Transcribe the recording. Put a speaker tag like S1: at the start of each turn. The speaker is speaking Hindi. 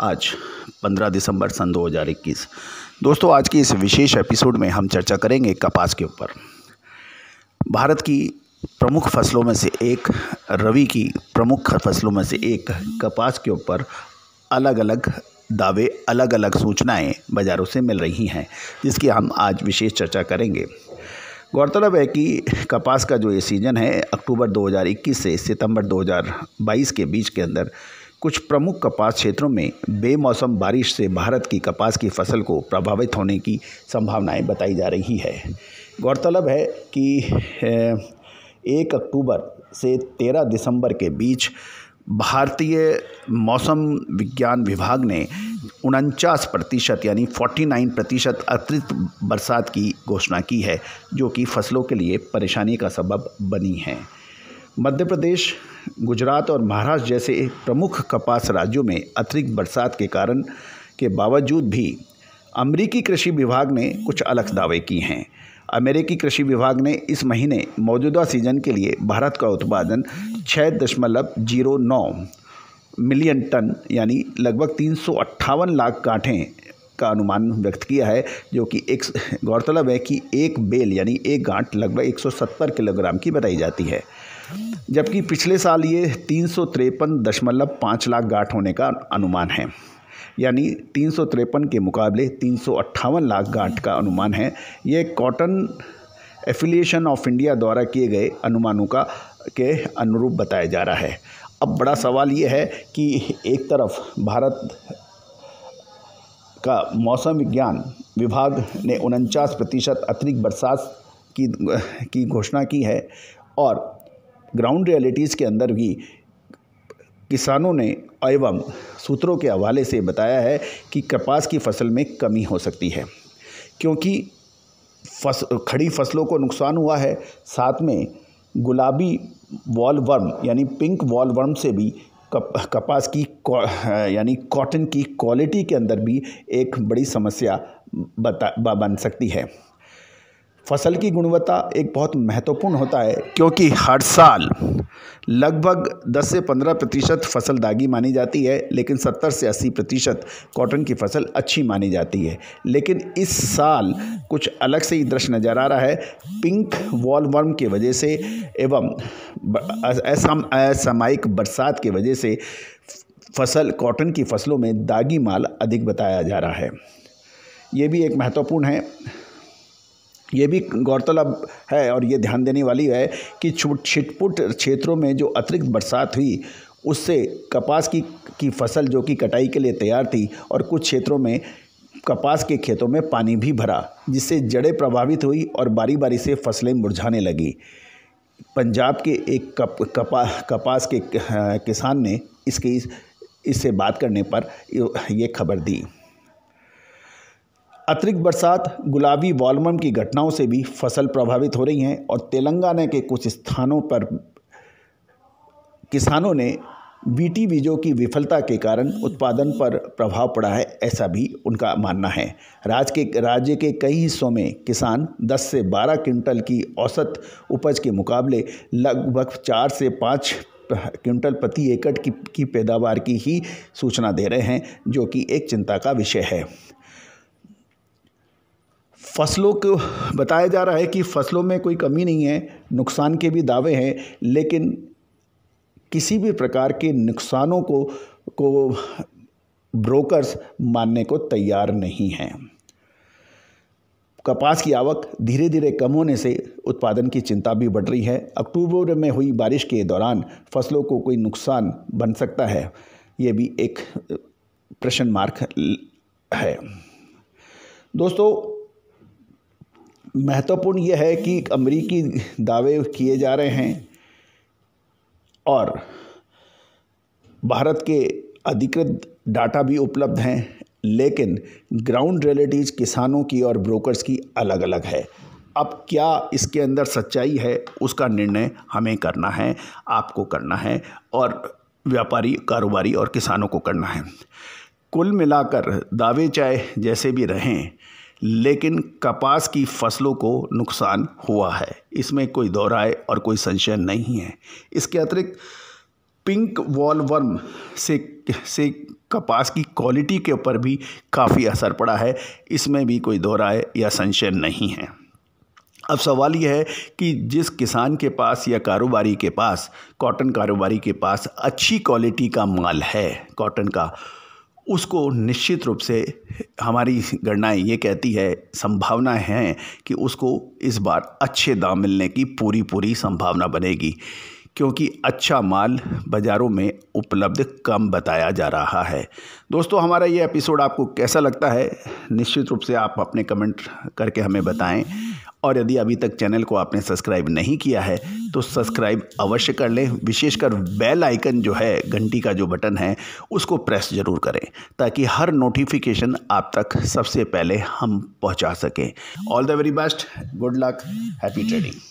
S1: आज 15 दिसंबर सन 2021 दोस्तों आज के इस विशेष एपिसोड में हम चर्चा करेंगे कपास के ऊपर भारत की प्रमुख फसलों में से एक रवि की प्रमुख फसलों में से एक कपास के ऊपर अलग अलग दावे अलग अलग सूचनाएं बाज़ारों से मिल रही हैं जिसकी हम आज विशेष चर्चा करेंगे गौरतलब है कि कपास का जो ये सीज़न है अक्टूबर 2021 से सितंबर 2022 के बीच के अंदर कुछ प्रमुख कपास क्षेत्रों में बेमौसम बारिश से भारत की कपास की फसल को प्रभावित होने की संभावनाएं बताई जा रही है गौरतलब है कि एक अक्टूबर से तेरह दिसंबर के बीच भारतीय मौसम विज्ञान विभाग ने उनचास प्रतिशत यानी 49 प्रतिशत अतिरिक्त बरसात की घोषणा की है जो कि फसलों के लिए परेशानी का सबब बनी है मध्य प्रदेश गुजरात और महाराष्ट्र जैसे प्रमुख कपास राज्यों में अतिरिक्त बरसात के कारण के बावजूद भी अमेरिकी कृषि विभाग ने कुछ अलग दावे किए हैं अमेरिकी कृषि विभाग ने इस महीने मौजूदा सीजन के लिए भारत का उत्पादन छः दशमलव जीरो नौ मिलियन टन यानी लगभग तीन लाख कांठें का अनुमान व्यक्त किया है जो कि एक गौरतलब है कि एक बेल यानी एक गांठ लगभग 170 किलोग्राम की बताई जाती है जबकि पिछले साल ये तीन दशमलव पाँच लाख गांठ होने का अनुमान है यानी तीन के मुकाबले तीन लाख गांठ का अनुमान है ये कॉटन एफिलिएशन ऑफ इंडिया द्वारा किए गए अनुमानों का के अनुरूप बताया जा रहा है अब बड़ा सवाल ये है कि एक तरफ भारत का मौसम विज्ञान विभाग ने उनचास प्रतिशत अतिरिक्त बरसात की की घोषणा की है और ग्राउंड रियलिटीज़ के अंदर भी किसानों ने एवं सूत्रों के हवाले से बताया है कि कपास की फसल में कमी हो सकती है क्योंकि फस खड़ी फसलों को नुकसान हुआ है साथ में गुलाबी वॉल वर्म यानी पिंक वॉल वर्म से भी कप, कपास की यानी कॉटन की क्वालिटी के अंदर भी एक बड़ी समस्या बता बन सकती है फसल की गुणवत्ता एक बहुत महत्वपूर्ण होता है क्योंकि हर साल लगभग 10 से 15 प्रतिशत फसल दागी मानी जाती है लेकिन 70 से 80 प्रतिशत कॉटन की फसल अच्छी मानी जाती है लेकिन इस साल कुछ अलग से ही दृश्य नज़र आ रहा है पिंक वॉल वर्म की वजह से एवं असम असामायिक बरसात की वजह से फसल कॉटन की फसलों में दागी माल अधिक बताया जा रहा है ये भी एक महत्वपूर्ण है ये भी गौरतलब है और ये ध्यान देने वाली है कि छिटपुट क्षेत्रों में जो अतिरिक्त बरसात हुई उससे कपास की की फसल जो कि कटाई के लिए तैयार थी और कुछ क्षेत्रों में कपास के खेतों में पानी भी भरा जिससे जड़ें प्रभावित हुई और बारी बारी से फसलें मुरझाने लगी पंजाब के एक कप, कपा कपास के किसान ने इसकी इससे बात करने पर ये खबर दी अतिरिक्त बरसात गुलाबी वॉलमन की घटनाओं से भी फसल प्रभावित हो रही हैं और तेलंगाना के कुछ स्थानों पर किसानों ने बीटी बीजों की विफलता के कारण उत्पादन पर प्रभाव पड़ा है ऐसा भी उनका मानना है राज्य के राज्य के कई हिस्सों में किसान 10 से 12 क्विंटल की औसत उपज के मुकाबले लगभग चार से पाँच क्विंटल प्रति एकड़ की, की पैदावार की ही सूचना दे रहे हैं जो कि एक चिंता का विषय है फसलों को बताया जा रहा है कि फसलों में कोई कमी नहीं है नुकसान के भी दावे हैं लेकिन किसी भी प्रकार के नुकसानों को को ब्रोकर्स मानने को तैयार नहीं हैं कपास की आवक धीरे धीरे कम होने से उत्पादन की चिंता भी बढ़ रही है अक्टूबर में हुई बारिश के दौरान फसलों को कोई नुकसान बन सकता है ये भी एक प्रश्न मार्क है दोस्तों महत्वपूर्ण यह है कि अमरीकी दावे किए जा रहे हैं और भारत के अधिकृत डाटा भी उपलब्ध हैं लेकिन ग्राउंड रियलिटीज़ किसानों की और ब्रोकर्स की अलग अलग है अब क्या इसके अंदर सच्चाई है उसका निर्णय हमें करना है आपको करना है और व्यापारी कारोबारी और किसानों को करना है कुल मिलाकर दावे चाहे जैसे भी रहें लेकिन कपास की फसलों को नुकसान हुआ है इसमें कोई दोहराए और कोई संशय नहीं है इसके अतिरिक्त पिंक वॉल वर्म से से कपास की क्वालिटी के ऊपर भी काफ़ी असर पड़ा है इसमें भी कोई दोहराए या संशय नहीं है अब सवाल यह है कि जिस किसान के पास या कारोबारी के पास कॉटन कारोबारी के पास अच्छी क्वालिटी का माल है कॉटन का उसको निश्चित रूप से हमारी गणनाएं ये कहती है संभावना है कि उसको इस बार अच्छे दाम मिलने की पूरी पूरी संभावना बनेगी क्योंकि अच्छा माल बाज़ारों में उपलब्ध कम बताया जा रहा है दोस्तों हमारा ये एपिसोड आपको कैसा लगता है निश्चित रूप से आप अपने कमेंट करके हमें बताएं और यदि अभी तक चैनल को आपने सब्सक्राइब नहीं किया है तो सब्सक्राइब अवश्य कर लें विशेषकर बेल आइकन जो है घंटी का जो बटन है उसको प्रेस जरूर करें ताकि हर नोटिफिकेशन आप तक सबसे पहले हम पहुंचा सकें all the very best good luck happy trading